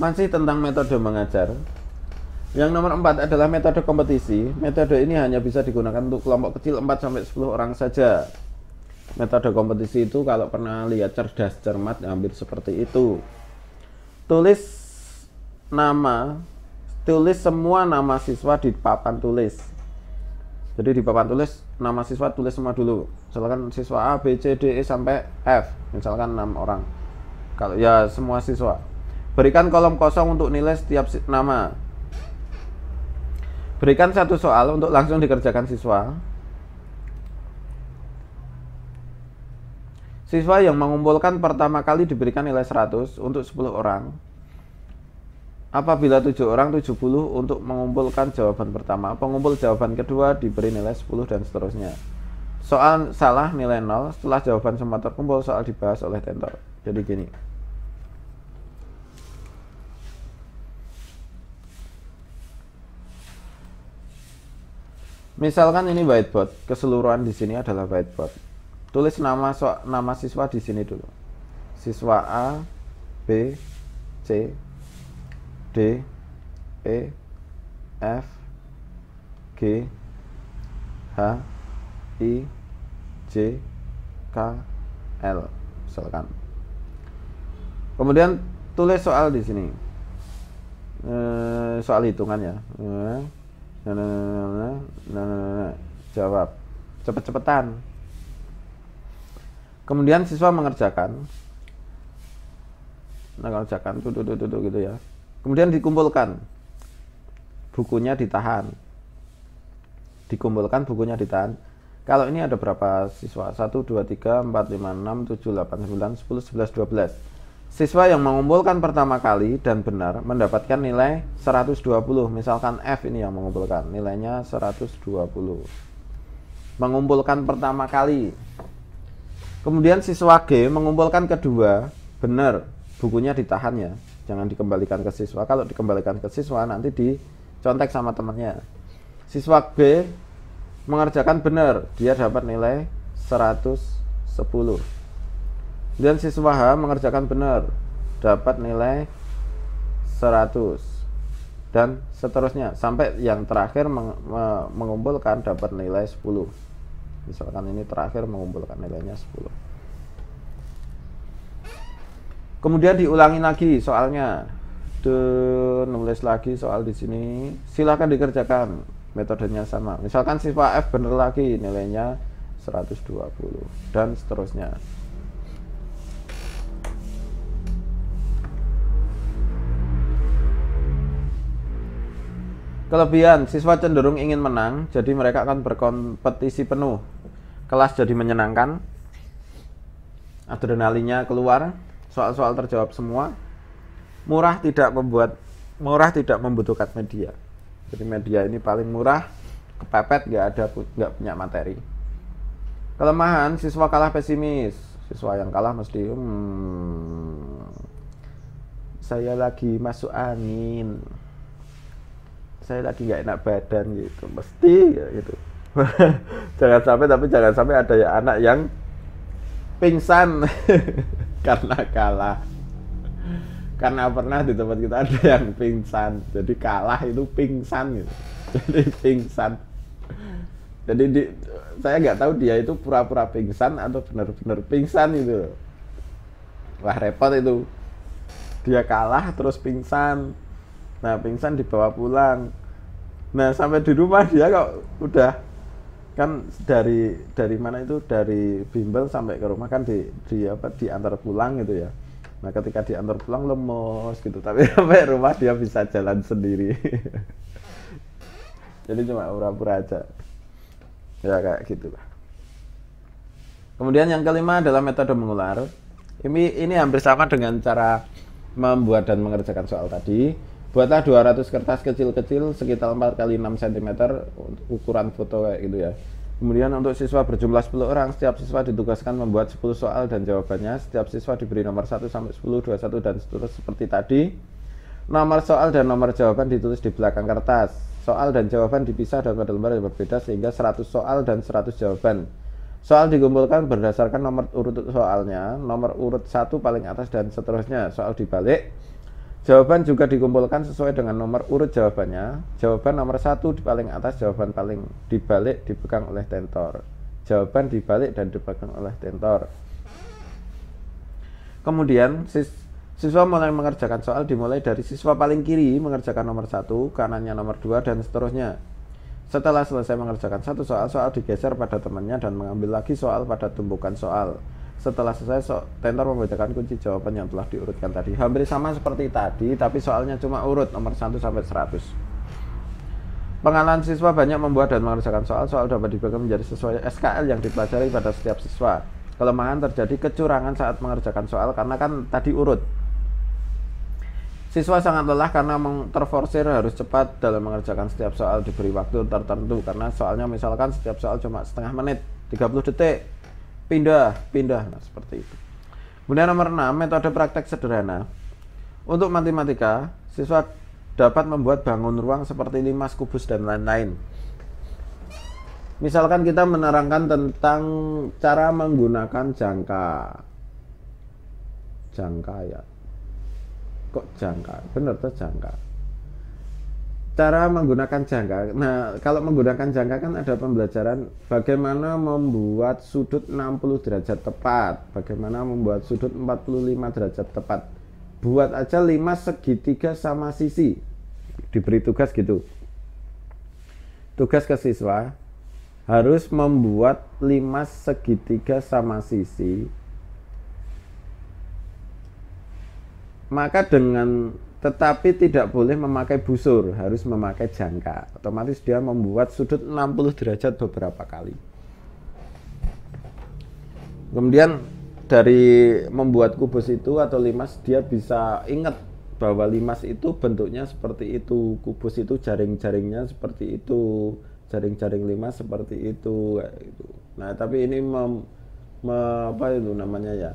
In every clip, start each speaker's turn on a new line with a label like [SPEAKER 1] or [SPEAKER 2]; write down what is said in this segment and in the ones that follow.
[SPEAKER 1] Masih tentang metode mengajar. Yang nomor empat adalah metode kompetisi. Metode ini hanya bisa digunakan untuk kelompok kecil 4 sampai 10 orang saja. Metode kompetisi itu kalau pernah lihat cerdas cermat ya hampir seperti itu. Tulis nama, tulis semua nama siswa di papan tulis. Jadi di papan tulis nama siswa tulis semua dulu. Misalkan siswa A, B, C, D, E sampai F. Misalkan 6 orang. Kalau ya semua siswa Berikan kolom kosong untuk nilai setiap nama. Berikan satu soal untuk langsung dikerjakan siswa. Siswa yang mengumpulkan pertama kali diberikan nilai 100 untuk 10 orang. Apabila 7 orang 70 untuk mengumpulkan jawaban pertama, pengumpul jawaban kedua diberi nilai 10 dan seterusnya. Soal salah nilai 0, setelah jawaban semua terkumpul soal dibahas oleh tentor. Jadi gini. Misalkan ini whiteboard, keseluruhan di sini adalah whiteboard. Tulis nama so nama siswa di sini dulu. Siswa A, B, C, D, E, F, G, H, I, J, K, L, misalkan. Kemudian tulis soal di sini. Eh, soal hitungan ya. Eh, nah, nah, nah, nah, nah, nah, nah. jawab cepet-cepetan kemudian siswa mengerjakan nah mengerjakan tuh tuh tuh tuh gitu ya kemudian dikumpulkan bukunya ditahan dikumpulkan bukunya ditahan kalau ini ada berapa siswa? 1, 2, 3, 4, 5, 6, 7, 8, 9, 10, 11, 12 Siswa yang mengumpulkan pertama kali dan benar mendapatkan nilai 120. Misalkan F ini yang mengumpulkan, nilainya 120. Mengumpulkan pertama kali. Kemudian siswa G mengumpulkan kedua, benar, bukunya ditahannya. Jangan dikembalikan ke siswa. Kalau dikembalikan ke siswa nanti dicontek sama temannya. Siswa B mengerjakan benar, dia dapat nilai 110 dan siswa H mengerjakan benar dapat nilai 100 dan seterusnya sampai yang terakhir meng mengumpulkan dapat nilai 10 misalkan ini terakhir mengumpulkan nilainya 10 kemudian diulangi lagi soalnya tuh nulis lagi soal di sini Silakan dikerjakan metodenya sama misalkan siswa F benar lagi nilainya 120 dan seterusnya Kelebihan, siswa cenderung ingin menang, jadi mereka akan berkompetisi penuh. Kelas jadi menyenangkan, adrenalinnya keluar, soal-soal terjawab semua. Murah tidak membuat murah tidak membutuhkan media. Jadi media ini paling murah, kepepet nggak ada nggak punya materi. Kelemahan, siswa kalah pesimis. Siswa yang kalah mesti hmm, saya lagi masuk angin saya lagi nggak enak badan gitu mesti ya gitu jangan sampai tapi jangan sampai ada ya anak yang pingsan karena kalah karena pernah di tempat kita ada yang pingsan jadi kalah itu pingsan gitu jadi pingsan jadi di, saya nggak tahu dia itu pura-pura pingsan atau benar-benar pingsan gitu wah repot itu dia kalah terus pingsan nah pingsan dibawa pulang nah sampai di rumah dia kok udah kan dari dari mana itu dari bimbel sampai ke rumah kan di di apa diantar pulang gitu ya Nah ketika diantar pulang lemos gitu, tapi sampai rumah dia bisa jalan sendiri. Jadi cuma pura-pura aja. Ya kayak gitu Kemudian yang kelima adalah metode mengular. Ini ini hampir sama dengan cara membuat dan mengerjakan soal tadi buatlah 200 kertas kecil-kecil sekitar 4 kali 6 cm ukuran foto kayak gitu ya kemudian untuk siswa berjumlah 10 orang setiap siswa ditugaskan membuat 10 soal dan jawabannya setiap siswa diberi nomor 1 sampai 10, 21 dan seterusnya seperti tadi nomor soal dan nomor jawaban ditulis di belakang kertas soal dan jawaban dipisah dan pada lembar yang berbeda sehingga 100 soal dan 100 jawaban Soal dikumpulkan berdasarkan nomor urut soalnya, nomor urut 1 paling atas dan seterusnya. Soal dibalik, Jawaban juga dikumpulkan sesuai dengan nomor urut jawabannya. Jawaban nomor satu di paling atas, jawaban paling dibalik dipegang oleh tentor. Jawaban dibalik dan dipegang oleh tentor. Kemudian siswa mulai mengerjakan soal dimulai dari siswa paling kiri mengerjakan nomor satu, kanannya nomor dua dan seterusnya. Setelah selesai mengerjakan satu soal, soal digeser pada temannya dan mengambil lagi soal pada tumpukan soal setelah selesai so, tenor membacakan kunci jawaban yang telah diurutkan tadi hampir sama seperti tadi tapi soalnya cuma urut nomor 1 sampai 100 pengalaman siswa banyak membuat dan mengerjakan soal soal dapat dibagi menjadi sesuai SKL yang dipelajari pada setiap siswa kelemahan terjadi kecurangan saat mengerjakan soal karena kan tadi urut Siswa sangat lelah karena terforsir harus cepat dalam mengerjakan setiap soal diberi waktu tertentu karena soalnya misalkan setiap soal cuma setengah menit 30 detik pindah, pindah nah, seperti itu. Kemudian nomor 6, metode praktek sederhana. Untuk matematika, siswa dapat membuat bangun ruang seperti limas kubus dan lain-lain. Misalkan kita menerangkan tentang cara menggunakan jangka. Jangka ya. Kok jangka? Benar tuh jangka cara menggunakan jangka. Nah, kalau menggunakan jangka kan ada pembelajaran bagaimana membuat sudut 60 derajat tepat, bagaimana membuat sudut 45 derajat tepat. Buat aja 5 segitiga sama sisi. Diberi tugas gitu. Tugas ke siswa harus membuat 5 segitiga sama sisi. Maka dengan tetapi tidak boleh memakai busur, harus memakai jangka. Otomatis dia membuat sudut 60 derajat beberapa kali. Kemudian dari membuat kubus itu atau limas dia bisa ingat bahwa limas itu bentuknya seperti itu, kubus itu jaring-jaringnya seperti itu, jaring-jaring limas seperti itu gitu. Nah, tapi ini mem, me, apa itu namanya ya?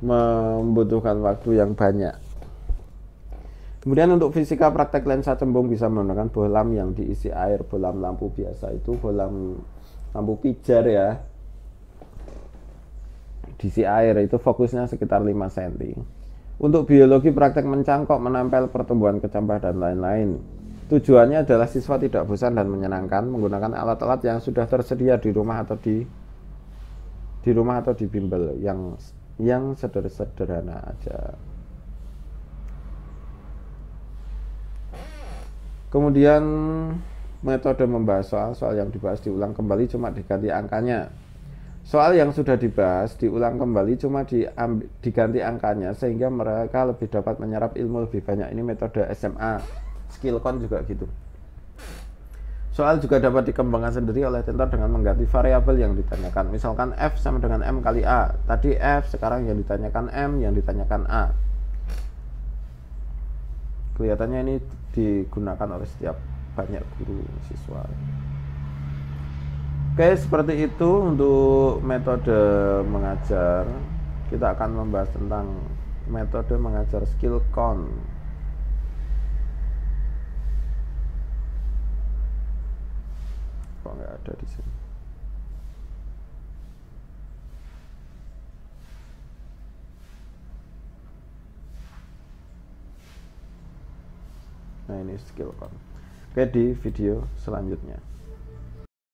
[SPEAKER 1] membutuhkan waktu yang banyak. Kemudian untuk fisika praktek lensa cembung bisa menggunakan bohlam yang diisi air, bohlam lampu biasa itu bohlam lampu pijar ya. Diisi air itu fokusnya sekitar 5 cm. Untuk biologi praktek mencangkok, menempel pertumbuhan kecambah dan lain-lain. Tujuannya adalah siswa tidak bosan dan menyenangkan menggunakan alat-alat yang sudah tersedia di rumah atau di di rumah atau di bimbel yang yang sederhana aja. Kemudian metode membahas soal, soal yang dibahas diulang kembali cuma diganti angkanya. Soal yang sudah dibahas diulang kembali cuma diganti angkanya sehingga mereka lebih dapat menyerap ilmu lebih banyak. Ini metode SMA, skill skillcon juga gitu. Soal juga dapat dikembangkan sendiri oleh tentor dengan mengganti variabel yang ditanyakan. Misalkan F sama dengan M kali A. Tadi F, sekarang yang ditanyakan M, yang ditanyakan A kelihatannya ini digunakan oleh setiap banyak guru siswa oke seperti itu untuk metode mengajar kita akan membahas tentang metode mengajar skill count kok nggak ada di sini Iskillcon. Oke di video selanjutnya.